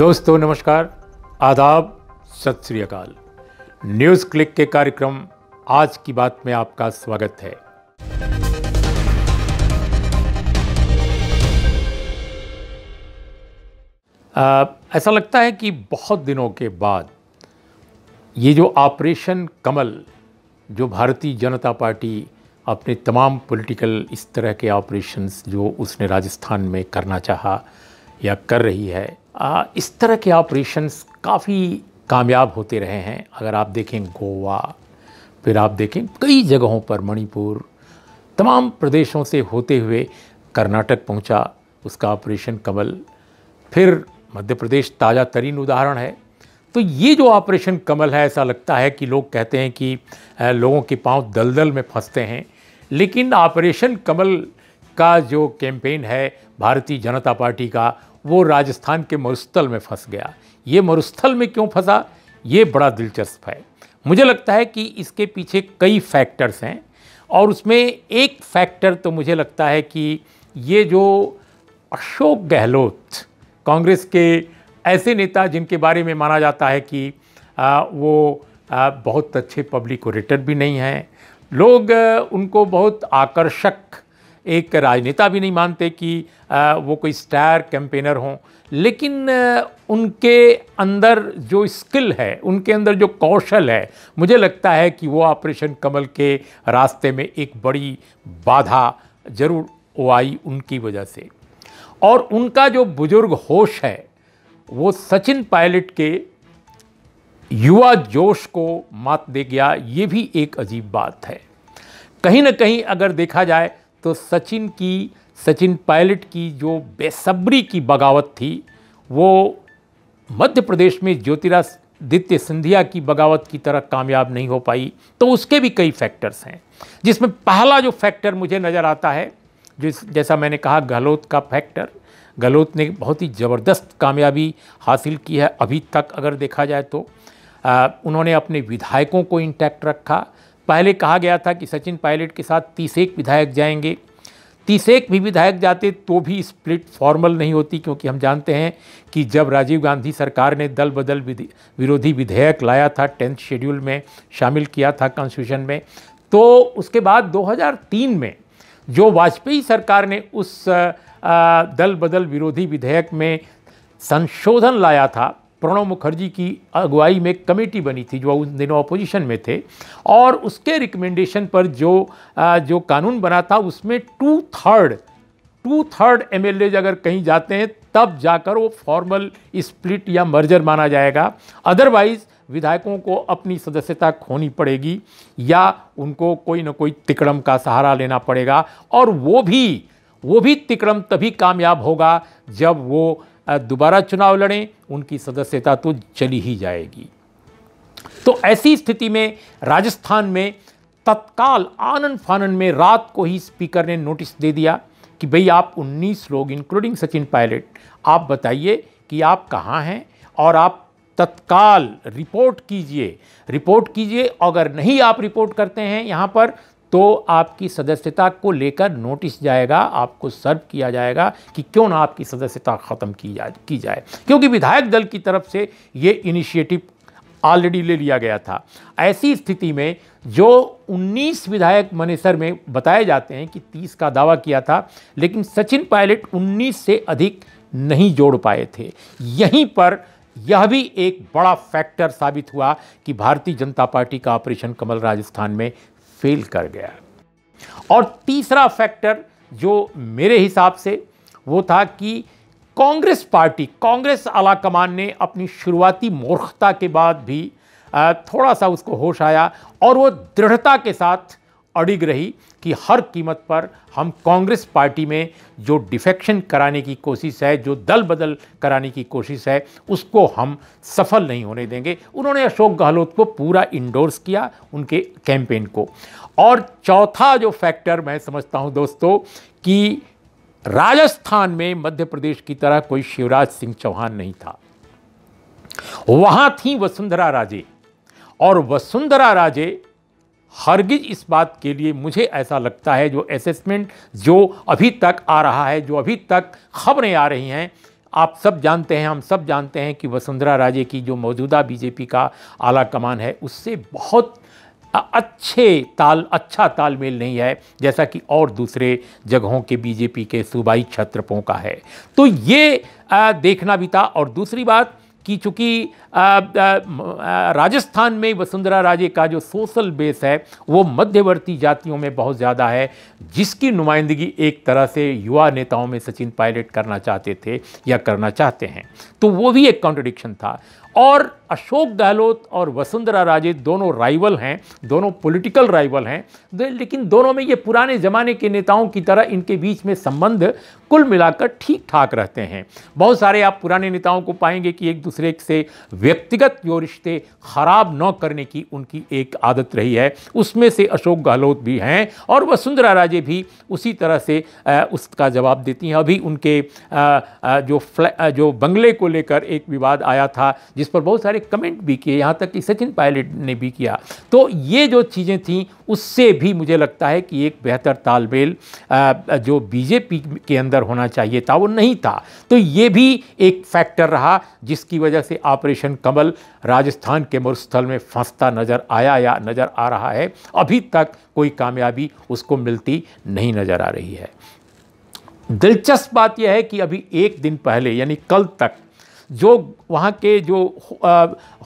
दोस्तों नमस्कार आदाब सत श्री अकाल न्यूज़ क्लिक के कार्यक्रम आज की बात में आपका स्वागत है आ, ऐसा लगता है कि बहुत दिनों के बाद ये जो ऑपरेशन कमल जो भारतीय जनता पार्टी अपने तमाम पॉलिटिकल इस तरह के ऑपरेशंस जो उसने राजस्थान में करना चाहा या कर रही है इस तरह के ऑपरेशंस काफ़ी कामयाब होते रहे हैं अगर आप देखें गोवा फिर आप देखें कई जगहों पर मणिपुर तमाम प्रदेशों से होते हुए कर्नाटक पहुंचा उसका ऑपरेशन कमल फिर मध्य प्रदेश ताज़ा तरीन उदाहरण है तो ये जो ऑपरेशन कमल है ऐसा लगता है कि लोग कहते हैं कि लोगों के पांव दलदल में फंसते हैं लेकिन ऑपरेशन कमल का जो कैंपेन है भारतीय जनता पार्टी का वो राजस्थान के मरुस्थल में फंस गया ये मरुस्थल में क्यों फंसा ये बड़ा दिलचस्प है मुझे लगता है कि इसके पीछे कई फैक्टर्स हैं और उसमें एक फैक्टर तो मुझे लगता है कि ये जो अशोक गहलोत कांग्रेस के ऐसे नेता जिनके बारे में माना जाता है कि आ, वो आ, बहुत अच्छे पब्लिक ओरेटर भी नहीं हैं लोग उनको बहुत आकर्षक एक राजनेता भी नहीं मानते कि वो कोई स्टार कैंपेनर हों लेकिन उनके अंदर जो स्किल है उनके अंदर जो कौशल है मुझे लगता है कि वो ऑपरेशन कमल के रास्ते में एक बड़ी बाधा जरूर वो आई उनकी वजह से और उनका जो बुजुर्ग होश है वो सचिन पायलट के युवा जोश को मात दे गया ये भी एक अजीब बात है कहीं ना कहीं अगर देखा जाए तो सचिन की सचिन पायलट की जो बेसब्री की बगावत थी वो मध्य प्रदेश में ज्योतिरादित्य सिंधिया की बगावत की तरह कामयाब नहीं हो पाई तो उसके भी कई फैक्टर्स हैं जिसमें पहला जो फैक्टर मुझे नज़र आता है जिस जैसा मैंने कहा गहलोत का फैक्टर गहलोत ने बहुत ही ज़बरदस्त कामयाबी हासिल की है अभी तक अगर देखा जाए तो आ, उन्होंने अपने विधायकों को इंटैक्ट रखा पहले कहा गया था कि सचिन पायलट के साथ तीस एक विधायक जाएंगे तीस एक भी विधायक जाते तो भी स्प्लिट फॉर्मल नहीं होती क्योंकि हम जानते हैं कि जब राजीव गांधी सरकार ने दल बदल विरोधी विधेयक लाया था टेंथ शेड्यूल में शामिल किया था कॉन्स्टिट्यूशन में तो उसके बाद 2003 में जो वाजपेयी सरकार ने उस दल बदल विरोधी विधेयक में संशोधन लाया था प्रणब मुखर्जी की अगुवाई में कमेटी बनी थी जो उन दिनों अपोजिशन में थे और उसके रिकमेंडेशन पर जो जो कानून बना था उसमें two third two third M अगर कहीं जाते हैं तब जाकर वो फॉर्मल स्प्लिट या मर्जर माना जाएगा अदरवाइज़ विधायकों को अपनी सदस्यता खोनी पड़ेगी या उनको कोई ना कोई तिकड़म का सहारा लेना पड़ेगा और वो भी वो भी तिकड़म तभी कामयाब होगा जब वो दोबारा चुनाव लड़ें उनकी सदस्यता तो चली ही जाएगी तो ऐसी स्थिति में राजस्थान में तत्काल आनंद फानन में रात को ही स्पीकर ने नोटिस दे दिया कि भाई आप 19 लोग इंक्लूडिंग सचिन पायलट आप बताइए कि आप कहाँ हैं और आप तत्काल रिपोर्ट कीजिए रिपोर्ट कीजिए अगर नहीं आप रिपोर्ट करते हैं यहाँ पर तो आपकी सदस्यता को लेकर नोटिस जाएगा आपको सर्व किया जाएगा कि क्यों ना आपकी सदस्यता ख़त्म की जाए की जाए क्योंकि विधायक दल की तरफ से ये इनिशिएटिव ऑलरेडी ले लिया गया था ऐसी स्थिति में जो 19 विधायक मनेसर में बताए जाते हैं कि 30 का दावा किया था लेकिन सचिन पायलट 19 से अधिक नहीं जोड़ पाए थे यहीं पर यह भी एक बड़ा फैक्टर साबित हुआ कि भारतीय जनता पार्टी का ऑपरेशन कमल राजस्थान में फेल कर गया और तीसरा फैक्टर जो मेरे हिसाब से वो था कि कांग्रेस पार्टी कांग्रेस आला कमान ने अपनी शुरुआती मूर्खता के बाद भी थोड़ा सा उसको होश आया और वो दृढ़ता के साथ अड़िग रही कि हर कीमत पर हम कांग्रेस पार्टी में जो डिफेक्शन कराने की कोशिश है जो दल बदल कराने की कोशिश है उसको हम सफल नहीं होने देंगे उन्होंने अशोक गहलोत को पूरा इंडोर्स किया उनके कैंपेन को और चौथा जो फैक्टर मैं समझता हूं दोस्तों कि राजस्थान में मध्य प्रदेश की तरह कोई शिवराज सिंह चौहान नहीं था वहां थी वसुंधरा राजे और वसुंधरा राजे हरगिज इस बात के लिए मुझे ऐसा लगता है जो असेसमेंट जो अभी तक आ रहा है जो अभी तक खबरें आ रही हैं आप सब जानते हैं हम सब जानते हैं कि वसुंधरा राजे की जो मौजूदा बीजेपी का आला कमान है उससे बहुत अच्छे ताल अच्छा तालमेल नहीं है जैसा कि और दूसरे जगहों के बीजेपी के सूबाई छत्रपों का है तो ये देखना भी था और दूसरी बात कि चूंकि राजस्थान में वसुंधरा राजे का जो सोशल बेस है वो मध्यवर्ती जातियों में बहुत ज़्यादा है जिसकी नुमाइंदगी एक तरह से युवा नेताओं में सचिन पायलट करना चाहते थे या करना चाहते हैं तो वो भी एक कॉन्ट्रडिक्शन था और अशोक गहलोत और वसुंधरा राजे दोनों राइवल हैं दोनों पॉलिटिकल राइवल हैं लेकिन दोनों में ये पुराने ज़माने के नेताओं की तरह इनके बीच में संबंध कुल मिलाकर ठीक ठाक रहते हैं बहुत सारे आप पुराने नेताओं को पाएंगे कि एक दूसरे से व्यक्तिगत जो रिश्ते ख़राब न करने की उनकी एक आदत रही है उसमें से अशोक गहलोत भी हैं और वसुंधरा राजे भी उसी तरह से उसका जवाब देती हैं अभी उनके जो जो बंगले को लेकर एक विवाद आया था जिस पर बहुत सारे कमेंट भी किए यहाँ तक कि सचिन पायलट ने भी किया तो ये जो चीज़ें थी उससे भी मुझे लगता है कि एक बेहतर तालमेल जो बीजेपी के अंदर होना चाहिए था वो नहीं था तो ये भी एक फैक्टर रहा जिसकी वजह से ऑपरेशन कमल राजस्थान के मरुस्थल में फंसता नज़र आया या नज़र आ रहा है अभी तक कोई कामयाबी उसको मिलती नहीं नज़र आ रही है दिलचस्प बात यह है कि अभी एक दिन पहले यानी कल तक जो वहाँ के जो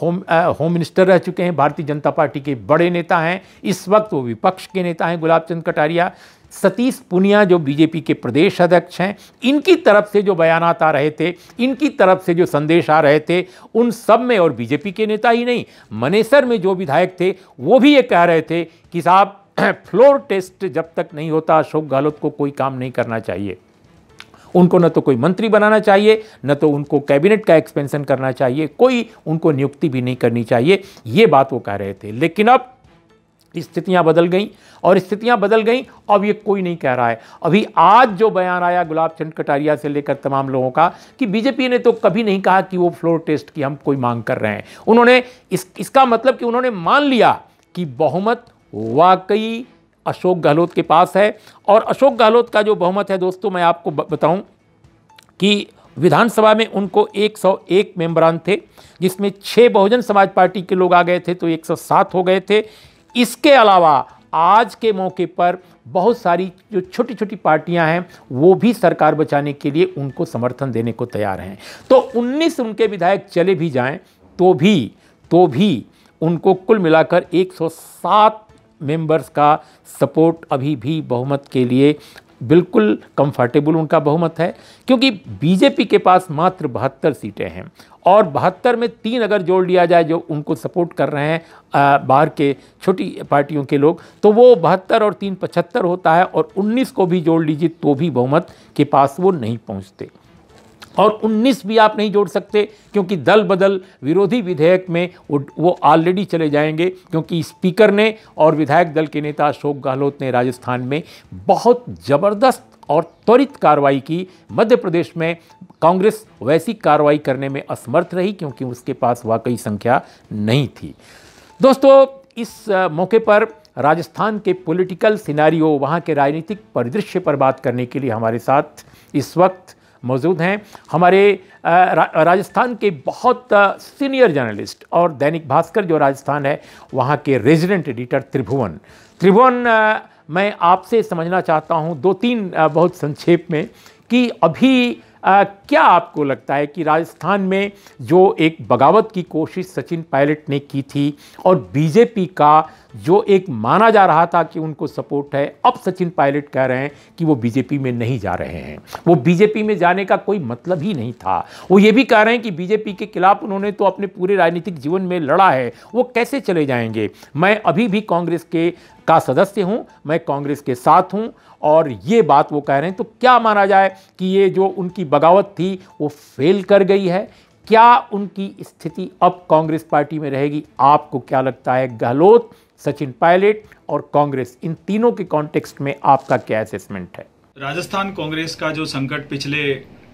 होम होम मिनिस्टर रह चुके हैं भारतीय जनता पार्टी के बड़े नेता हैं इस वक्त वो विपक्ष के नेता हैं गुलाब चंद कटारिया सतीश पुनिया जो बीजेपी के प्रदेश अध्यक्ष हैं इनकी तरफ से जो बयान आ रहे थे इनकी तरफ से जो संदेश आ रहे थे उन सब में और बीजेपी के नेता ही नहीं मनेसर में जो विधायक थे वो भी ये कह रहे थे कि साहब फ्लोर टेस्ट जब तक नहीं होता अशोक गहलोत को कोई काम नहीं करना चाहिए उनको न तो कोई मंत्री बनाना चाहिए न तो उनको कैबिनेट का एक्सपेंशन करना चाहिए कोई उनको नियुक्ति भी नहीं करनी चाहिए ये बात वो कह रहे थे लेकिन अब स्थितियां बदल गई और स्थितियां बदल गई अब ये कोई नहीं कह रहा है अभी आज जो बयान आया गुलाब चंद कटारिया से लेकर तमाम लोगों का कि बीजेपी ने तो कभी नहीं कहा कि वो फ्लोर टेस्ट की हम कोई मांग कर रहे हैं उन्होंने इस इसका मतलब कि उन्होंने मान लिया कि बहुमत वाकई अशोक गहलोत के पास है और अशोक गहलोत का जो बहुमत है दोस्तों मैं आपको बताऊं कि विधानसभा में उनको 101 मेंबरान थे जिसमें छः बहुजन समाज पार्टी के लोग आ गए थे तो 107 हो गए थे इसके अलावा आज के मौके पर बहुत सारी जो छोटी छोटी पार्टियां हैं वो भी सरकार बचाने के लिए उनको समर्थन देने को तैयार हैं तो 19 उनके विधायक चले भी जाएं तो भी तो भी उनको कुल मिलाकर 107 मेंबर्स का सपोर्ट अभी भी बहुमत के लिए बिल्कुल कंफर्टेबल उनका बहुमत है क्योंकि बीजेपी के पास मात्र बहत्तर सीटें हैं और बहत्तर में तीन अगर जोड़ लिया जाए जो उनको सपोर्ट कर रहे हैं बाहर के छोटी पार्टियों के लोग तो वो बहत्तर और तीन पचहत्तर होता है और उन्नीस को भी जोड़ लीजिए तो भी बहुमत के पास वो नहीं पहुँचते और 19 भी आप नहीं जोड़ सकते क्योंकि दल बदल विरोधी विधेयक में वो ऑलरेडी चले जाएंगे क्योंकि स्पीकर ने और विधायक दल के नेता अशोक गहलोत ने राजस्थान में बहुत ज़बरदस्त और त्वरित कार्रवाई की मध्य प्रदेश में कांग्रेस वैसी कार्रवाई करने में असमर्थ रही क्योंकि उसके पास वाकई संख्या नहीं थी दोस्तों इस मौके पर राजस्थान के पॉलिटिकल सिनारियो वहाँ के राजनीतिक परिदृश्य पर बात करने के लिए हमारे साथ इस वक्त मौजूद हैं हमारे राजस्थान के बहुत सीनियर जर्नलिस्ट और दैनिक भास्कर जो राजस्थान है वहाँ के रेजिडेंट एडिटर त्रिभुवन त्रिभुवन मैं आपसे समझना चाहता हूँ दो तीन बहुत संक्षेप में कि अभी आ, क्या आपको लगता है कि राजस्थान में जो एक बगावत की कोशिश सचिन पायलट ने की थी और बीजेपी का जो एक माना जा रहा था कि उनको सपोर्ट है अब सचिन पायलट कह रहे हैं कि वो बीजेपी में नहीं जा रहे हैं वो बीजेपी में जाने का कोई मतलब ही नहीं था वो ये भी कह रहे हैं कि बीजेपी के खिलाफ उन्होंने तो अपने पूरे राजनीतिक जीवन में लड़ा है वो कैसे चले जाएंगे मैं अभी भी कांग्रेस के का सदस्य हूँ मैं कांग्रेस के साथ हूँ और ये बात वो कह रहे हैं तो क्या माना जाए कि ये जो उनकी बगावत थी वो फेल कर गई है क्या उनकी स्थिति अब कांग्रेस पार्टी में रहेगी आपको क्या लगता है गहलोत सचिन पायलट और कांग्रेस इन तीनों के कॉन्टेक्स्ट में आपका क्या असेसमेंट है राजस्थान कांग्रेस का जो संकट पिछले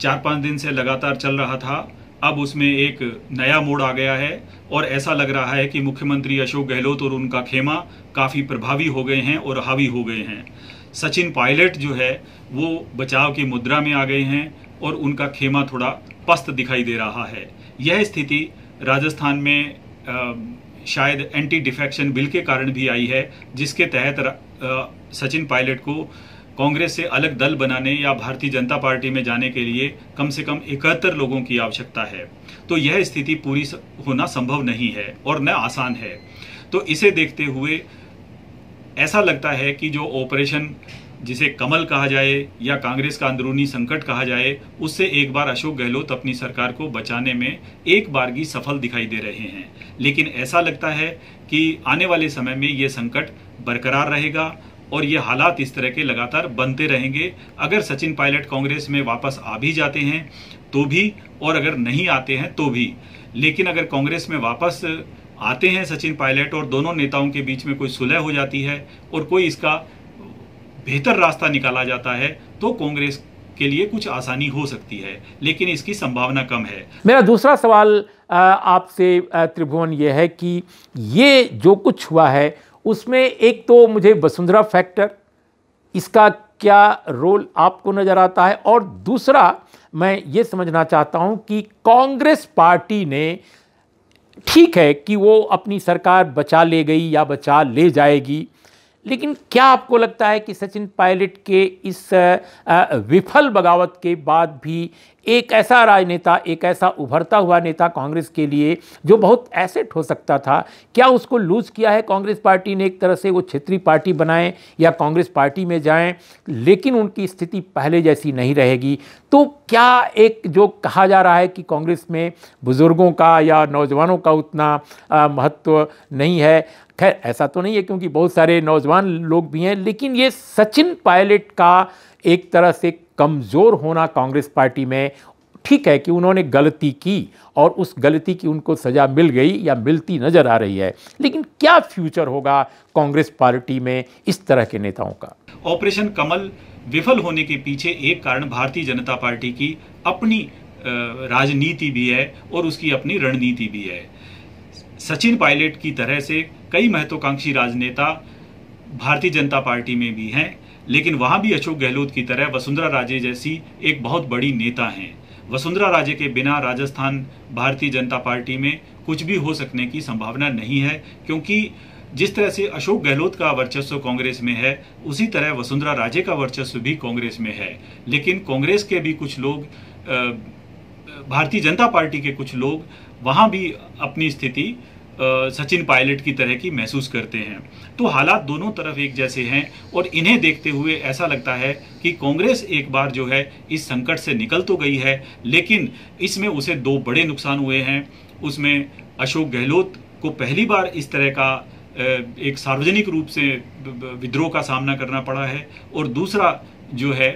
चार पांच दिन से लगातार चल रहा था अब उसमें एक नया मोड़ आ गया है और ऐसा लग रहा है कि मुख्यमंत्री अशोक गहलोत और उनका खेमा काफ़ी प्रभावी हो गए हैं और हावी हो गए हैं सचिन पायलट जो है वो बचाव की मुद्रा में आ गए हैं और उनका खेमा थोड़ा पस्त दिखाई दे रहा है यह स्थिति राजस्थान में आ, शायद एंटी डिफेक्शन बिल के कारण भी आई है जिसके तहत आ, सचिन पायलट को कांग्रेस से अलग दल बनाने या भारतीय जनता पार्टी में जाने के लिए कम से कम इकहत्तर लोगों की आवश्यकता है तो यह स्थिति पूरी होना संभव नहीं है और न आसान है तो इसे देखते हुए ऐसा लगता है कि जो ऑपरेशन जिसे कमल कहा जाए या कांग्रेस का अंदरूनी संकट कहा जाए उससे एक बार अशोक गहलोत अपनी सरकार को बचाने में एक बार की सफल दिखाई दे रहे हैं लेकिन ऐसा लगता है कि आने वाले समय में ये संकट बरकरार रहेगा और ये हालात इस तरह के लगातार बनते रहेंगे अगर सचिन पायलट कांग्रेस में वापस आ भी जाते हैं तो भी और अगर नहीं आते हैं तो भी लेकिन अगर कांग्रेस में वापस आते हैं सचिन पायलट और दोनों नेताओं के बीच में कोई सुलह हो जाती है और कोई इसका बेहतर रास्ता निकाला जाता है तो कांग्रेस के लिए कुछ आसानी हो सकती है लेकिन इसकी संभावना कम है मेरा दूसरा सवाल आपसे त्रिभुवन ये है कि ये जो कुछ हुआ है उसमें एक तो मुझे वसुंधरा फैक्टर इसका क्या रोल आपको नज़र आता है और दूसरा मैं ये समझना चाहता हूँ कि कांग्रेस पार्टी ने ठीक है कि वो अपनी सरकार बचा ले गई या बचा ले जाएगी लेकिन क्या आपको लगता है कि सचिन पायलट के इस विफल बगावत के बाद भी एक ऐसा राजनेता एक ऐसा उभरता हुआ नेता कांग्रेस के लिए जो बहुत एसेट हो सकता था क्या उसको लूज़ किया है कांग्रेस पार्टी ने एक तरह से वो क्षेत्रीय पार्टी बनाए या कांग्रेस पार्टी में जाएं लेकिन उनकी स्थिति पहले जैसी नहीं रहेगी तो क्या एक जो कहा जा रहा है कि कांग्रेस में बुज़ुर्गों का या नौजवानों का उतना महत्व नहीं है खैर ऐसा तो नहीं है क्योंकि बहुत सारे नौजवान लोग भी हैं लेकिन ये सचिन पायलट का एक तरह से कमज़ोर होना कांग्रेस पार्टी में ठीक है कि उन्होंने गलती की और उस गलती की उनको सज़ा मिल गई या मिलती नज़र आ रही है लेकिन क्या फ्यूचर होगा कांग्रेस पार्टी में इस तरह के नेताओं का ऑपरेशन कमल विफल होने के पीछे एक कारण भारतीय जनता पार्टी की अपनी राजनीति भी है और उसकी अपनी रणनीति भी है सचिन पायलट की तरह से कई महत्वाकांक्षी राजनेता भारतीय जनता पार्टी में भी हैं लेकिन वहां भी अशोक गहलोत की तरह वसुंधरा राजे जैसी एक बहुत बड़ी नेता हैं वसुंधरा राजे के बिना राजस्थान भारतीय जनता पार्टी में कुछ भी हो सकने की संभावना नहीं है क्योंकि जिस तरह से अशोक गहलोत का वर्चस्व कांग्रेस में है उसी तरह वसुंधरा राजे का वर्चस्व भी कांग्रेस में है लेकिन कांग्रेस के भी कुछ लोग भारतीय जनता पार्टी के कुछ लोग वहाँ भी अपनी स्थिति सचिन पायलट की तरह की महसूस करते हैं तो हालात दोनों तरफ एक जैसे हैं और इन्हें देखते हुए ऐसा लगता है कि कांग्रेस एक बार जो है इस संकट से निकल तो गई है लेकिन इसमें उसे दो बड़े नुकसान हुए हैं उसमें अशोक गहलोत को पहली बार इस तरह का एक सार्वजनिक रूप से विद्रोह का सामना करना पड़ा है और दूसरा जो है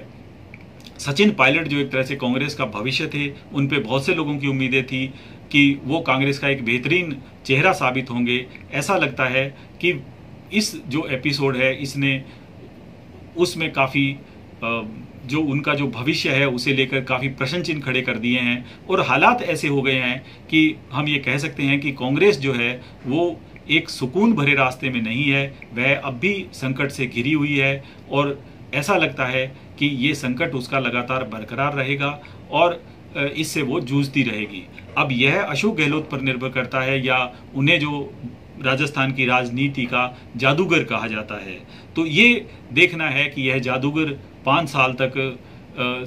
सचिन पायलट जो एक तरह से कांग्रेस का भविष्य थे उन पर बहुत से लोगों की उम्मीदें थी कि वो कांग्रेस का एक बेहतरीन चेहरा साबित होंगे ऐसा लगता है कि इस जो एपिसोड है इसने उसमें काफ़ी जो उनका जो भविष्य है उसे लेकर काफ़ी प्रश्न चिन्ह खड़े कर दिए हैं और हालात ऐसे हो गए हैं कि हम ये कह सकते हैं कि कांग्रेस जो है वो एक सुकून भरे रास्ते में नहीं है वह अब भी संकट से घिरी हुई है और ऐसा लगता है कि ये संकट उसका लगातार बरकरार रहेगा और इससे वो जूझती रहेगी अब यह अशोक गहलोत पर निर्भर करता है या उन्हें जो राजस्थान की राजनीति का जादूगर कहा जाता है तो ये देखना है कि यह जादूगर पाँच साल तक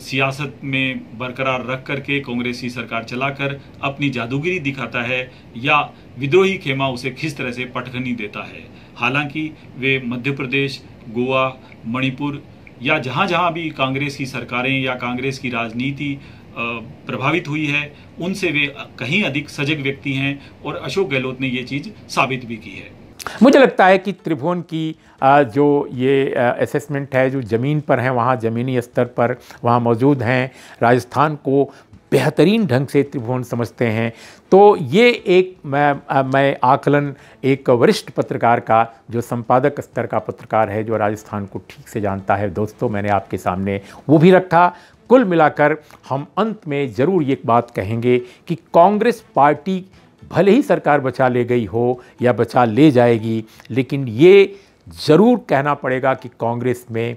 सियासत में बरकरार रख कर के कांग्रेसी सरकार चलाकर अपनी जादूगिरी दिखाता है या विद्रोही खेमा उसे किस तरह से पटखनी देता है हालांकि वे मध्य प्रदेश गोवा मणिपुर या जहाँ जहाँ भी कांग्रेस की सरकारें या कांग्रेस की राजनीति प्रभावित हुई है उनसे वे कहीं अधिक सजग व्यक्ति हैं और अशोक गहलोत ने ये चीज़ साबित भी की है मुझे लगता है कि त्रिभुवन की जो ये असेसमेंट है जो ज़मीन पर हैं वहाँ ज़मीनी स्तर पर वहाँ मौजूद हैं राजस्थान को बेहतरीन ढंग से त्रिभुवन समझते हैं तो ये एक मैं मैं आकलन एक वरिष्ठ पत्रकार का जो संपादक स्तर का पत्रकार है जो राजस्थान को ठीक से जानता है दोस्तों मैंने आपके सामने वो भी रखा कुल मिलाकर हम अंत में ज़रूर ये बात कहेंगे कि कांग्रेस पार्टी भले ही सरकार बचा ले गई हो या बचा ले जाएगी लेकिन ये ज़रूर कहना पड़ेगा कि कांग्रेस में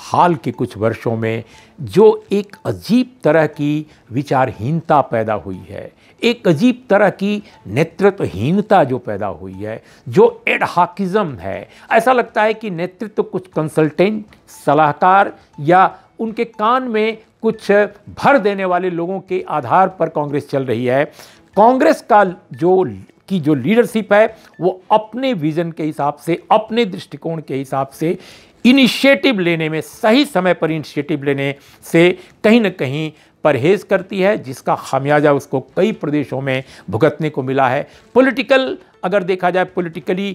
हाल के कुछ वर्षों में जो एक अजीब तरह की विचारहीनता पैदा हुई है एक अजीब तरह की नेतृत्वहीनता जो पैदा हुई है जो एडहाकिज़म है ऐसा लगता है कि नेतृत्व तो कुछ कंसल्टेंट सलाहकार या उनके कान में कुछ भर देने वाले लोगों के आधार पर कांग्रेस चल रही है कांग्रेस का जो की जो लीडरशिप है वो अपने विज़न के हिसाब से अपने दृष्टिकोण के हिसाब से इनिशिएटिव लेने में सही समय पर इनिशिएटिव लेने से कहीं ना कहीं परहेज़ करती है जिसका खामियाजा उसको कई प्रदेशों में भुगतने को मिला है पॉलिटिकल अगर देखा जाए पॉलिटिकली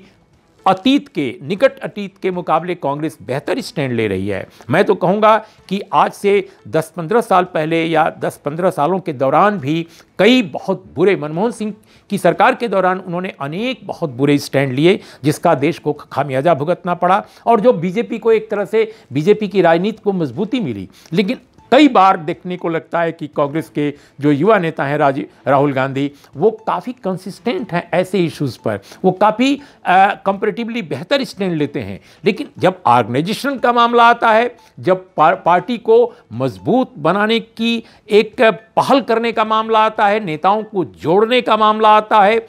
अतीत के निकट अतीत के मुकाबले कांग्रेस बेहतर स्टैंड ले रही है मैं तो कहूँगा कि आज से 10-15 साल पहले या 10-15 सालों के दौरान भी कई बहुत बुरे मनमोहन सिंह की सरकार के दौरान उन्होंने अनेक बहुत बुरे स्टैंड लिए जिसका देश को खामियाजा भुगतना पड़ा और जो बीजेपी को एक तरह से बीजेपी की राजनीति को मजबूती मिली लेकिन कई बार देखने को लगता है कि कांग्रेस के जो युवा नेता हैं राजीव राहुल गांधी वो काफ़ी कंसिस्टेंट हैं ऐसे इश्यूज़ पर वो काफ़ी कंपेरेटिवली बेहतर स्टैंड लेते हैं लेकिन जब ऑर्गेनाइजेशन का मामला आता है जब पा, पार्टी को मजबूत बनाने की एक पहल करने का मामला आता है नेताओं को जोड़ने का मामला आता है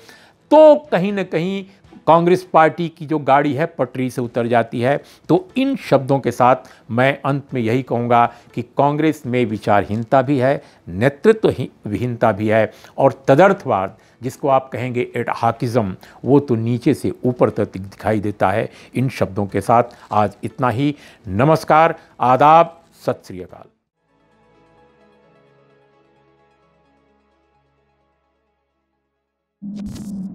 तो कहीं ना कहीं कांग्रेस पार्टी की जो गाड़ी है पटरी से उतर जाती है तो इन शब्दों के साथ मैं अंत में यही कहूँगा कि कांग्रेस में विचारहीनता भी है नेतृत्वहीनता भी है और तदर्थवाद जिसको आप कहेंगे एट हाकिज़म वो तो नीचे से ऊपर तक दिखाई देता है इन शब्दों के साथ आज इतना ही नमस्कार आदाब सत श्रीकाल Thank you.